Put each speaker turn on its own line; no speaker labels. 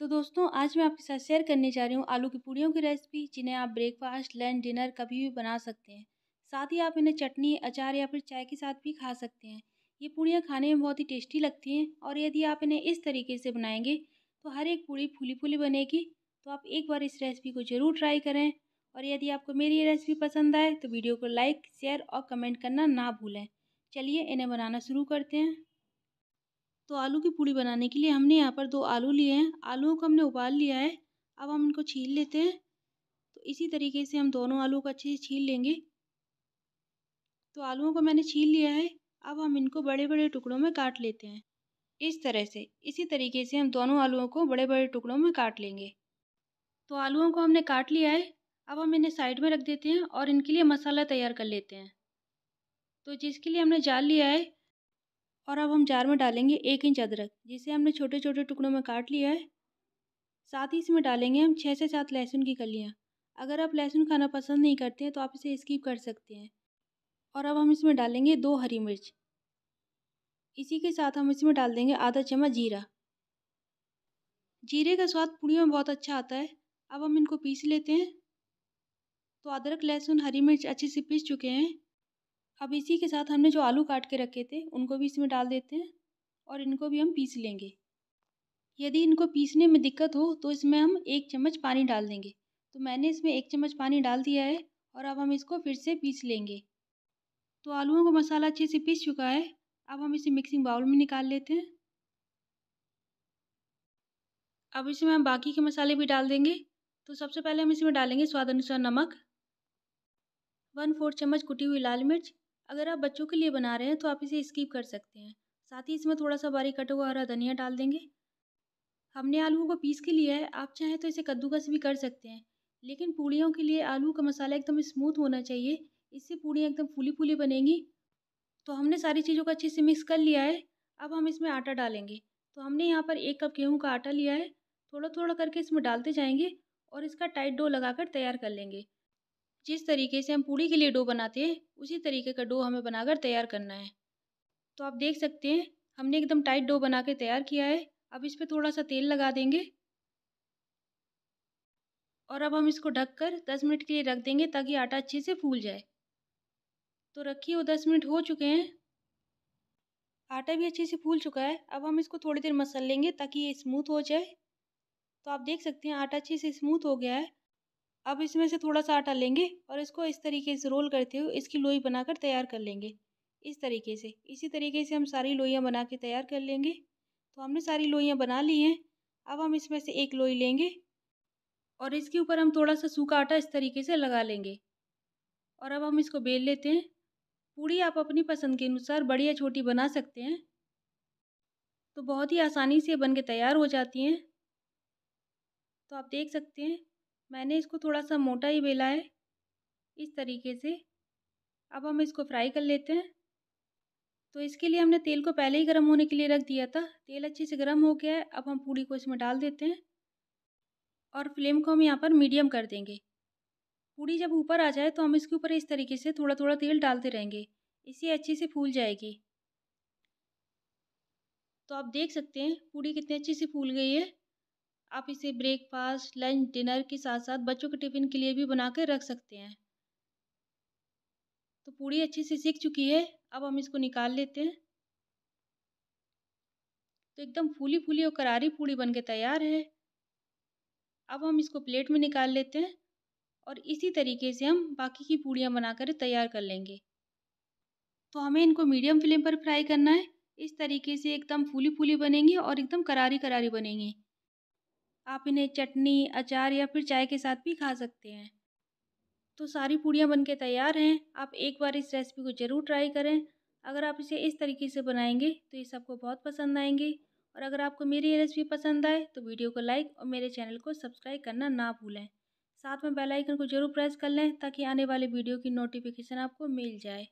तो दोस्तों आज मैं आपके साथ शेयर करने जा रही हूँ आलू की पूड़ियों की रेसिपी जिन्हें आप ब्रेकफास्ट लंच डिनर कभी भी बना सकते हैं साथ ही आप इन्हें चटनी अचार या फिर चाय के साथ भी खा सकते हैं ये पूड़ियाँ खाने में बहुत ही टेस्टी लगती हैं और यदि आप इन्हें इस तरीके से बनाएंगे तो हर एक पूड़ी फूली फूली बनेगी तो आप एक बार इस रेसिपी को ज़रूर ट्राई करें और यदि आपको मेरी ये रेसिपी पसंद आए तो वीडियो को लाइक शेयर और कमेंट करना ना भूलें चलिए इन्हें बनाना शुरू करते हैं तो आलू की पूड़ी बनाने के लिए हमने यहाँ पर दो आलू लिए हैं आलूओं को हमने उबाल लिया है अब हम इनको छील लेते हैं तो इसी तरीके से हम दोनों आलू को अच्छे से छील लेंगे तो आलूओं को मैंने छील लिया है अब हम इनको बड़े बड़े टुकड़ों में काट लेते हैं इस तरह से इसी तरीके से हम दोनों आलूओं को बड़े बड़े टुकड़ों में काट लेंगे तो आलूओं को हमने काट लिया है अब हम इन्हें साइड में रख देते हैं और इनके लिए मसाला तैयार कर लेते हैं तो जिसके लिए हमने जाल लिया है और अब हम जार में डालेंगे एक इंच अदरक जिसे हमने छोटे छोटे टुकड़ों में काट लिया है साथ ही इसमें डालेंगे हम छः से सात लहसुन की कलियाँ अगर आप लहसुन खाना पसंद नहीं करते हैं तो आप इसे स्किप कर सकते हैं और अब हम इसमें डालेंगे दो हरी मिर्च इसी के साथ हम इसमें डाल देंगे आधा चम्मच जीरा जीरे का स्वाद पूड़ी में बहुत अच्छा आता है अब हम इनको पीस लेते हैं तो अदरक लहसुन हरी मिर्च अच्छे से पीस चुके हैं अब इसी के साथ हमने जो आलू काट के रखे थे उनको भी इसमें डाल देते हैं और इनको भी हम पीस लेंगे यदि इनको पीसने में दिक्कत हो तो इसमें हम एक चम्मच पानी डाल देंगे तो मैंने इसमें एक चम्मच पानी डाल दिया है और अब हम इसको फिर से पीस लेंगे तो आलूओं का मसाला अच्छे से पीस चुका है अब हम इसे मिक्सिंग बाउल में निकाल लेते हैं अब इसमें हम बाकी के मसाले भी डाल देंगे तो सबसे पहले हम इसमें डालेंगे स्वाद अनुसार नमक वन फोर चम्मच कुटी हुई लाल मिर्च अगर आप बच्चों के लिए बना रहे हैं तो आप इसे स्कीप कर सकते हैं साथ ही इसमें थोड़ा सा बारीक कटा हुआ हरा धनिया डाल देंगे हमने आलू को पीस के लिया है आप चाहें तो इसे कद्दूकस भी कर सकते हैं लेकिन पूड़ियों के लिए आलू का मसाला एकदम स्मूथ होना चाहिए इससे पूड़ियाँ एकदम फूली फूली बनेंगी तो हमने सारी चीज़ों को अच्छे से मिक्स कर लिया है अब हम इसमें आटा डालेंगे तो हमने यहाँ पर एक कप गेहूँ का आटा लिया है थोड़ा थोड़ा करके इसमें डालते जाएंगे और इसका टाइट डो लगाकर तैयार कर लेंगे जिस तरीके से हम पूड़ी के लिए डो बनाते हैं उसी तरीके का डो हमें बनाकर तैयार करना है तो आप देख सकते हैं हमने एकदम टाइट डो बना के तैयार किया है अब इस पर थोड़ा सा तेल लगा देंगे और अब हम इसको ढककर दस मिनट के लिए रख देंगे ताकि आटा अच्छे से फूल जाए तो रखिए वो दस मिनट हो चुके हैं आटा भी अच्छे से फूल चुका है अब हम इसको थोड़ी देर मसल लेंगे ताकि ये स्मूथ हो जाए तो आप देख सकते हैं आटा अच्छे से स्मूथ हो गया है अब इसमें से थोड़ा सा आटा लेंगे और इसको इस तरीके से रोल करते हुए इसकी लोई बनाकर तैयार कर लेंगे इस तरीके से इसी तरीके से हम सारी लोइयाँ बना के तैयार कर लेंगे तो हमने सारी लोइयाँ बना ली हैं अब हम इसमें से एक लोई लेंगे और इसके ऊपर हम थोड़ा सा सूखा आटा इस तरीके से लगा लेंगे और अब हम इसको बेल लेते हैं पूड़ी आप अपनी पसंद के अनुसार बड़ी या छोटी बना सकते हैं तो बहुत ही आसानी से बन के तैयार हो जाती हैं तो आप देख सकते हैं मैंने इसको थोड़ा सा मोटा ही बेला है इस तरीके से अब हम इसको फ्राई कर लेते हैं तो इसके लिए हमने तेल को पहले ही गर्म होने के लिए रख दिया था तेल अच्छे से गर्म हो गया है अब हम पूड़ी को इसमें डाल देते हैं और फ्लेम को हम यहाँ पर मीडियम कर देंगे पूड़ी जब ऊपर आ जाए तो हम इसके ऊपर इस तरीके से थोड़ा थोड़ा तेल डालते रहेंगे इसे अच्छे से फूल जाएगी तो आप देख सकते हैं पूड़ी कितनी अच्छी से फूल गई है आप इसे ब्रेकफास्ट लंच डिनर के साथ साथ बच्चों के टिफ़िन के लिए भी बना कर रख सकते हैं तो पूड़ी अच्छे से सीख चुकी है अब हम इसको निकाल लेते हैं तो एकदम फूली फूली और करारी पूड़ी बन के तैयार है अब हम इसको प्लेट में निकाल लेते हैं और इसी तरीके से हम बाकी की पूड़ियाँ बनाकर तैयार कर लेंगे तो हमें इनको मीडियम फ्लेम पर फ्राई करना है इस तरीके से एकदम फूली फूली बनेंगी और एकदम करारी करारी बनेंगी आप इन्हें चटनी अचार या फिर चाय के साथ भी खा सकते हैं तो सारी पूड़ियाँ बनके तैयार हैं आप एक बार इस रेसिपी को ज़रूर ट्राई करें अगर आप इसे इस तरीके से बनाएंगे तो ये सबको बहुत पसंद आएंगे और अगर आपको मेरी ये रेसिपी पसंद आए तो वीडियो को लाइक और मेरे चैनल को सब्सक्राइब करना ना भूलें साथ में बेल आइकन को जरूर प्रेस कर लें ताकि आने वाले वीडियो की नोटिफिकेशन आपको मिल जाए